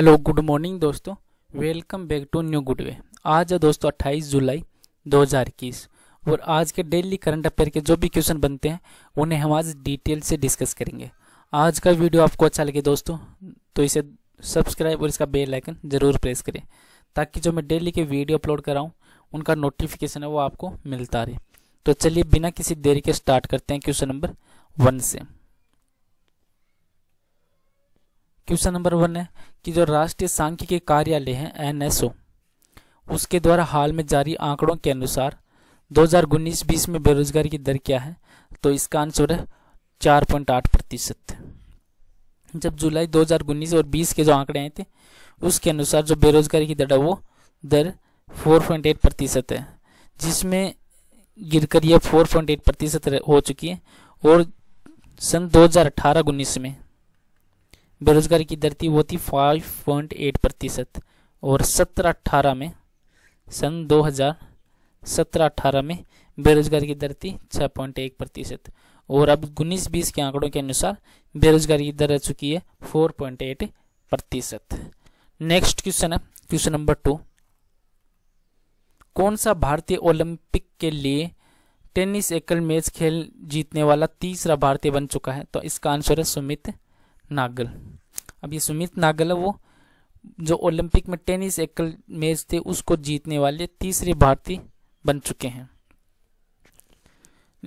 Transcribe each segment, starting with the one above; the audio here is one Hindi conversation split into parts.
हेलो गुड मॉर्निंग दोस्तों welcome back to new good way आज है दोस्तों 28 जुलाई 2021 और आज के डेली करंट अफेयर के जो भी क्वेश्चन बनते हैं उन्हें हम आज डिटेल से डिस्कस करेंगे आज का वीडियो आपको अच्छा लगे दोस्तों तो इसे सब्सक्राइब और इसका बेल आइकन ज़रूर प्रेस करें ताकि जो मैं डेली के वीडियो अपलोड कराऊँ उनका नोटिफिकेशन है वो आपको मिलता रहे तो चलिए बिना किसी देरी के स्टार्ट करते हैं क्वेश्चन नंबर वन से क्वेश्चन नंबर वन है कि जो राष्ट्रीय सांख्यिकी कार्यालय है एन उसके द्वारा हाल में जारी आंकड़ों के अनुसार 2019-20 में बेरोजगारी की दर क्या है तो इसका आंसर है 4.8 प्रतिशत जब जुलाई 2019 और 20 के जो आंकड़े आए थे उसके अनुसार जो बेरोजगारी की दर है वो दर 4.8 प्रतिशत है जिसमें गिरकर यह 4.8 प्रतिशत हो चुकी है और सन 2018-19 में बेरोजगारी की दर थी वो थी 5.8 प्रतिशत और सत्रह अट्ठारह में सन 2017 अट्ठारह में बेरोजगारी की दर थी 6.1 प्रतिशत और अब उन्नीस बीस के आंकड़ों के अनुसार बेरोजगारी की दर रह चुकी है 4.8 प्रतिशत नेक्स्ट क्वेश्चन है क्वेश्चन नंबर टू कौन सा भारतीय ओलंपिक के लिए टेनिस एकल मैच खेल जीतने वाला तीसरा भारतीय बन चुका है तो इसका आंसर है सुमित नागल अब ये सुमित नागल है वो जो ओलंपिक में टेनिस एकल मैच थे उसको जीतने वाले तीसरे भारतीय बन चुके हैं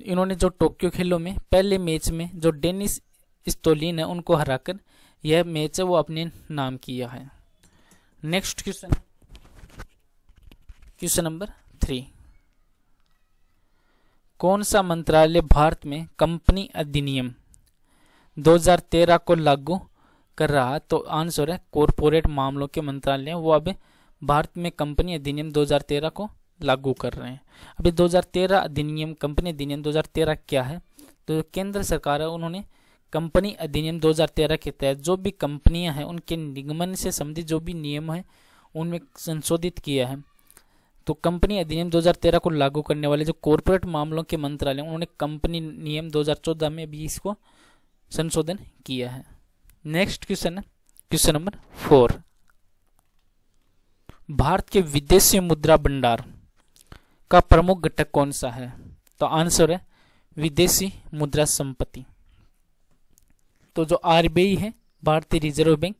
इन्होंने जो टोक्यो खेलों में पहले मैच में जो डेनिस स्टोलिन है उनको हराकर यह मैच है वो अपने नाम किया है next question question number three कौन सा मंत्रालय भारत में कंपनी अधिनियम 2013 को लागू कर रहा तो है तो आंसर है कॉरपोरेट मामलों के मंत्रालय वो अब भारत में कंपनी अधिनियम 2013 को लागू कर रहे हैं अभी 2013 अधिनियम कंपनी अधिनियम 2013 क्या है तो केंद्र सरकार है उन्होंने कंपनी अधिनियम 2013 के तहत जो भी कंपनियां हैं उनके निगमन से संबंधित जो भी नियम हैं उनमें संशोधित किया है तो कंपनी अधिनियम 2013 को लागू करने वाले जो कॉरपोरेट मामलों के मंत्रालय उन्होंने कंपनी नियम 2014 में भी इसको संशोधन किया है next question question number four भारत के विदेशी मुद्रा भंडार का प्रमुख घटक कौन सा है तो आंसर है विदेशी मुद्रा संपत्ति तो जो आरबीआई है भारतीय रिजर्व बैंक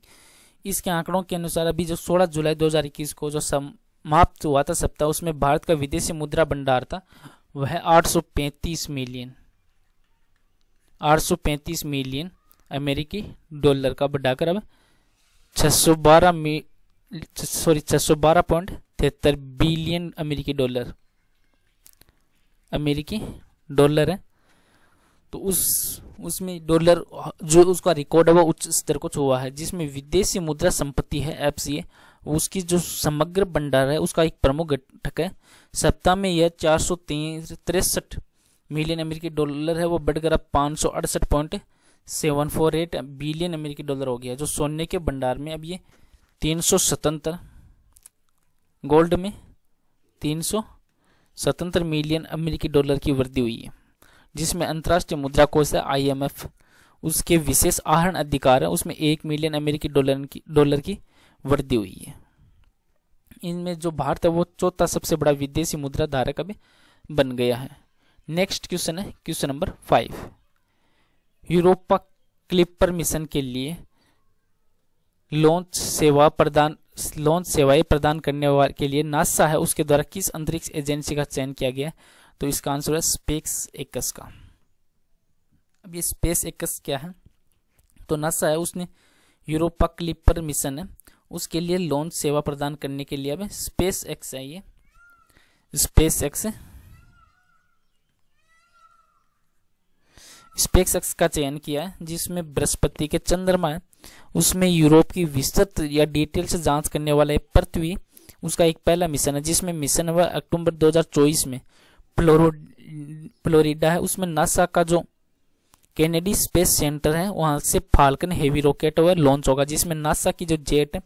इसके आंकड़ों के अनुसार अभी जो 16 जुलाई 2021 को जो समाप्त हुआ था सप्ताह उसमें भारत का विदेशी मुद्रा भंडार था वह 835 मिलियन 835 मिलियन अमेरिकी डॉलर का बढ़ाकर अब 612 सौ सॉरी 612 पॉइंट तिहत्तर बिलियन अमेरिकी डॉलर अमेरिकी डॉलर है तो उस उसमें डॉलर जो उसका रिकॉर्ड है वो उच्च स्तर को छुआ है जिसमें विदेशी मुद्रा संपत्ति है एफ उसकी जो समग्र भंडार है उसका एक प्रमुख घटक है सप्ताह में यह चार सौ तिरसठ मिलियन अमेरिकी डॉलर है वो बढ़कर अब पाँच सौ अड़सठ point seven four eight billion अमेरिकी डॉलर हो गया जो सोने के भंडार में अब ये तीन सौ सतहत्तर गोल्ड में तीन सौ सतहत्तर मिलियन अमेरिकी डॉलर की वृद्धि हुई है जिसमें अंतर्राष्ट्रीय मुद्रा कोष है आईएमएफ उसके विशेष आहरण अधिकार है उसमें एक मिलियन अमेरिकी डॉलर की डॉलर की वृद्धि हुई है इनमें जो भारत है वो चौथा सबसे बड़ा विदेशी मुद्रा धारक अभी बन गया है नेक्स्ट क्वेश्चन है question number five Europa Clipper mission के लिए लॉन्च सेवा प्रदान लॉन्च सेवाएं प्रदान करने के लिए नासा है उसके द्वारा किस अंतरिक्ष एजेंसी का चयन किया गया तो इसका आंसर है स्पेस एक्स का अब ये स्पेस एक्स क्या है तो नासा है उसने यूरोपा क्लिपर मिशन है उसके लिए लॉन्च सेवा प्रदान करने के लिए अब स्पेस एक्स है ये स्पेस एक्स स्पेक्स एक्स का चयन किया है जिसमें बृहस्पति के चंद्रमा है उसमें यूरोप की विस्तृत या डिटेल से जांच करने वाला पृथ्वी उसका एक पहला मिशन है जिसमें मिशन हुआ अक्टूबर 2024 में फ्लोरो फ्लोरिडा है उसमें नासा का जो कैनेडी स्पेस सेंटर है वहां से फाल्कन हेवी रॉकेट हुआ लॉन्च होगा जिसमें नासा की जो जेट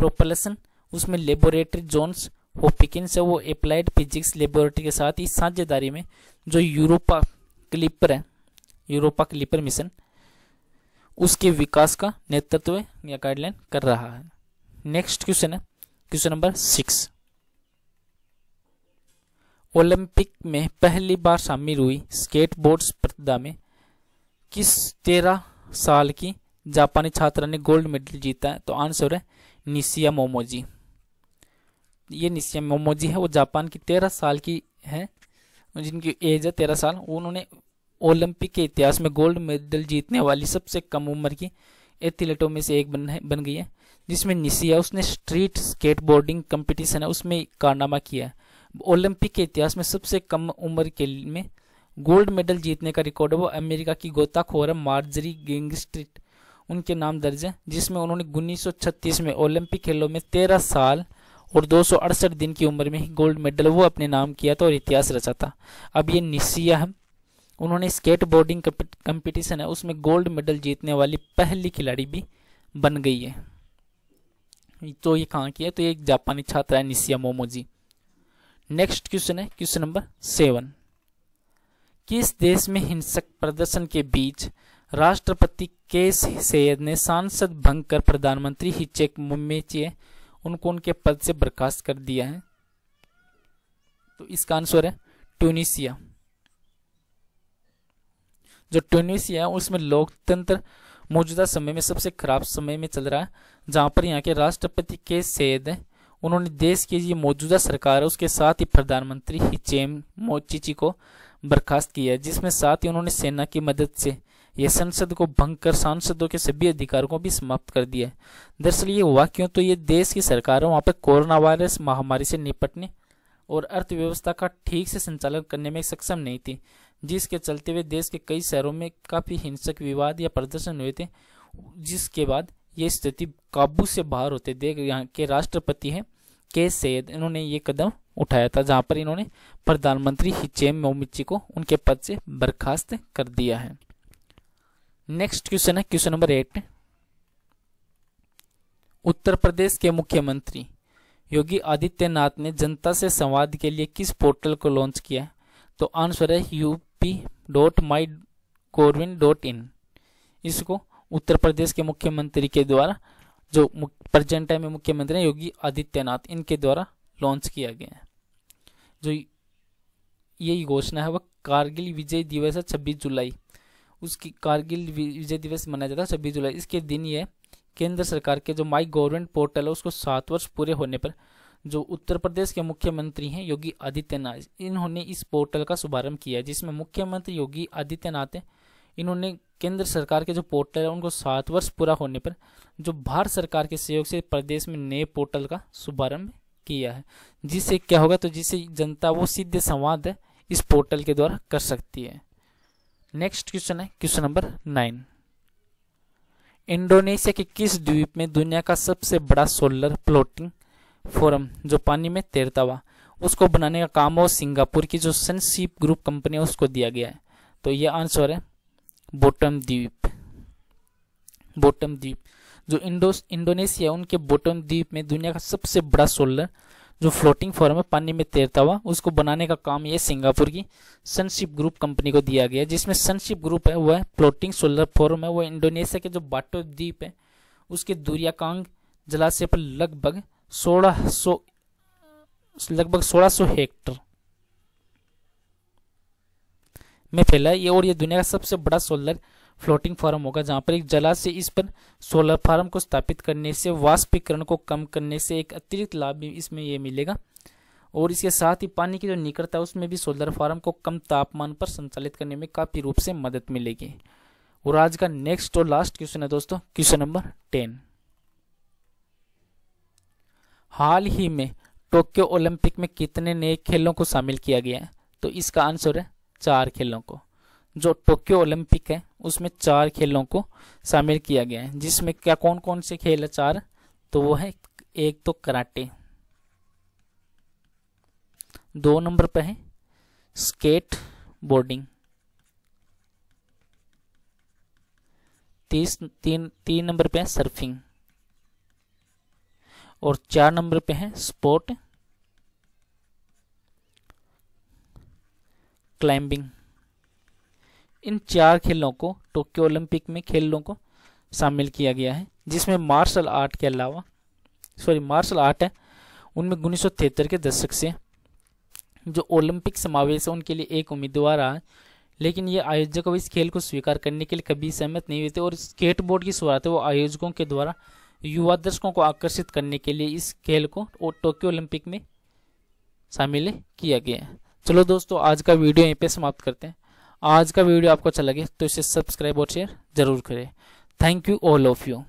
है उसमें लेबोरेटरी जोन्स होपिकिन है वो अप्लाइड फिजिक्स लेबोरेटरी के साथ ही साझेदारी में जो यूरोपा क्लिपर है यूरोपा लिपर मिशन उसके विकास का नेतृत्व या गाइडलाइन कर रहा है नेक्स्ट क्वेश्चन है क्वेश्चन नंबर सिक्स ओलंपिक में पहली बार शामिल हुई स्केटबोर्ड स्पर्धा में किस तेरह साल की जापानी छात्रा ने गोल्ड मेडल जीता है तो आंसर है निसिया मोमोजी ये निसिया मोमोजी है वो जापान की तेरह साल की है जिनकी एज है तेरह साल उन्होंने ओलंपिक के इतिहास में गोल्ड मेडल जीतने वाली सबसे कम उम्र की एथलीटों में से एक बन है बन गई है जिसमें निसिया उसने स्ट्रीट स्केटबोर्डिंग कंपटीशन है उसमें कारनामा किया है ओलंपिक के इतिहास में सबसे कम उम्र के में गोल्ड मेडल जीतने का रिकॉर्ड है वो अमेरिका की गोताखोर मार्जरी गेंगस्ट्रीट उनके नाम दर्ज है जिसमें उन्होंने उन्नीस में ओलंपिक खेलों में तेरह साल और दो दिन की उम्र में ही गोल्ड मेडल वो अपने नाम किया था और इतिहास रचा था अब ये निसिया उन्होंने स्केट बोर्डिंग कंपटीशन है उसमें गोल्ड मेडल जीतने वाली पहली खिलाड़ी भी बन गई है तो ये कहाँ की है तो ये एक जापानी छात्रा है निसिया मोमोजी नेक्स्ट क्वेश्चन है क्वेश्चन नंबर सेवन किस देश में हिंसक प्रदर्शन के बीच राष्ट्रपति के सैयद ने सांसद भंग कर प्रधानमंत्री हिचेक मुमेचे उनको उनके पद से बर्खास्त कर दिया है तो इसका आंसर है ट्यूनिशिया जो ट्यूनिशिया है उसमें लोकतंत्र मौजूदा समय में सबसे खराब समय में चल रहा है जहाँ पर यहाँ के राष्ट्रपति के सैद उन्होंने देश की ये मौजूदा सरकार है उसके साथ ही प्रधानमंत्री हिचेम मोचिची को बर्खास्त किया जिसमें साथ ही उन्होंने सेना की मदद से यह संसद को भंग कर सांसदों के सभी अधिकारों को भी समाप्त कर दिया दरअसल ये हुआ क्यों तो ये देश की सरकार है वहाँ पर कोरोना वायरस महामारी से निपटने और अर्थव्यवस्था का ठीक से संचालन करने में सक्षम नहीं थी जिसके चलते हुए देश के कई शहरों में काफ़ी हिंसक विवाद या प्रदर्शन हुए थे जिसके बाद ये स्थिति काबू से बाहर होते देख यहाँ के राष्ट्रपति हैं के सैद इन्होंने ये कदम उठाया था जहाँ पर इन्होंने प्रधानमंत्री हिचेम मोमिची को उनके पद से बर्खास्त कर दिया है नेक्स्ट क्वेश्चन है question number eight Uttar Pradesh के मुख्यमंत्री योगी आदित्यनाथ ने जनता से संवाद के लिए किस पोर्टल को लॉन्च किया तो आंसर है U P dot my korwin dot in इसको उत्तर प्रदेश के मुख्यमंत्री के द्वारा जो प्रेजेंट टाइम में मुख्यमंत्री हैं योगी आदित्यनाथ इनके द्वारा लॉन्च किया गया है जो यही घोषणा है वह कारगिल विजय दिवस है छब्बीस जुलाई उसकी कारगिल विजय दिवस मनाया जाता है छब्बीस जुलाई इसके दिन ये केंद्र सरकार के जो माई गवर्नमेंट पोर्टल है उसको सात वर्ष पूरे होने पर जो उत्तर प्रदेश के मुख्यमंत्री हैं योगी आदित्यनाथ इन्होंने इस पोर्टल का शुभारंभ किया जिसमें मुख्यमंत्री योगी आदित्यनाथ इन्होंने केंद्र सरकार के जो पोर्टल है उनको सात वर्ष पूरा होने पर जो भारत सरकार के सहयोग से प्रदेश में नए पोर्टल का शुभारंभ किया है जिससे क्या होगा तो जिससे जनता वो सीधे संवाद इस पोर्टल के द्वारा कर सकती है नेक्स्ट क्वेश्चन है क्वेश्चन नंबर नाइन इंडोनेशिया के किस द्वीप में दुनिया का सबसे बड़ा सोलर प्लॉटिंग फोरम जो पानी में तैरता हुआ उसको बनाने का काम और सिंगापुर की जो सनसीप ग्रुप कंपनी है उसको दिया गया है तो यह आंसर है बोटम द्वीप बोटम द्वीप जो इंडो इंडोनेशिया उनके बोटम द्वीप में दुनिया का सबसे बड़ा सोलर जो फ्लोटिंग फॉर्म है पानी में तैरता हुआ उसको बनाने का काम यह सिंगापुर की सनशिप ग्रुप कंपनी को दिया गया जिसमें सनशिप ग्रुप है वह है फ्लोटिंग सोलर फॉर्म है वह इंडोनेशिया के जो बाटो द्वीप है उसके दूरियाकांग जलाशय पर लगभग सोलह सो लगभग सोलह सौ हेक्टर में फैला है ये और ये दुनिया का सबसे बड़ा सोलर फ्लोटिंग फार्म होगा जहां पर एक जलाशय इस पर सोलर फार्म को स्थापित करने से वाष्पीकरण को कम करने से एक अतिरिक्त लाभ भी इसमें यह मिलेगा और इसके साथ ही पानी की जो निकटता है उसमें भी सोलर फार्म को कम तापमान पर संचालित करने में काफ़ी रूप से मदद मिलेगी और आज का नेक्स्ट और लास्ट क्वेश्चन है दोस्तों क्वेश्चन नंबर टेन हाल ही में टोक्यो ओलंपिक में कितने नए खेलों को शामिल किया गया है तो इसका आंसर है चार खेलों को जो टोक्यो ओलंपिक है उसमें चार खेलों को शामिल किया गया है जिसमें क्या कौन कौन से खेल है चार तो वो है एक तो कराटे दो नंबर पर है स्केट बोर्डिंग तीस तीन तीन नंबर पे है सर्फिंग और चार नंबर पे है स्पोर्ट क्लाइंबिंग इन चार खेलों को टोक्यो ओलंपिक में खेलों को शामिल किया गया है जिसमें मार्शल आर्ट के अलावा सॉरी मार्शल आर्ट है उनमें उन्नीस के दशक से जो ओलंपिक समावेश है उनके लिए एक उम्मीदवार आ लेकिन ये आयोजक अब इस खेल को स्वीकार करने के लिए कभी सहमत नहीं हुए थे और स्केटबोर्ड की शुरुआत है वो आयोजकों के द्वारा युवा दर्शकों को आकर्षित करने के लिए इस खेल को टोक्यो ओलंपिक में शामिल किया गया है चलो दोस्तों आज का वीडियो यहीं पे समाप्त करते हैं आज का वीडियो आपको अच्छा लगे तो इसे सब्सक्राइब और शेयर जरूर करें thank you all of you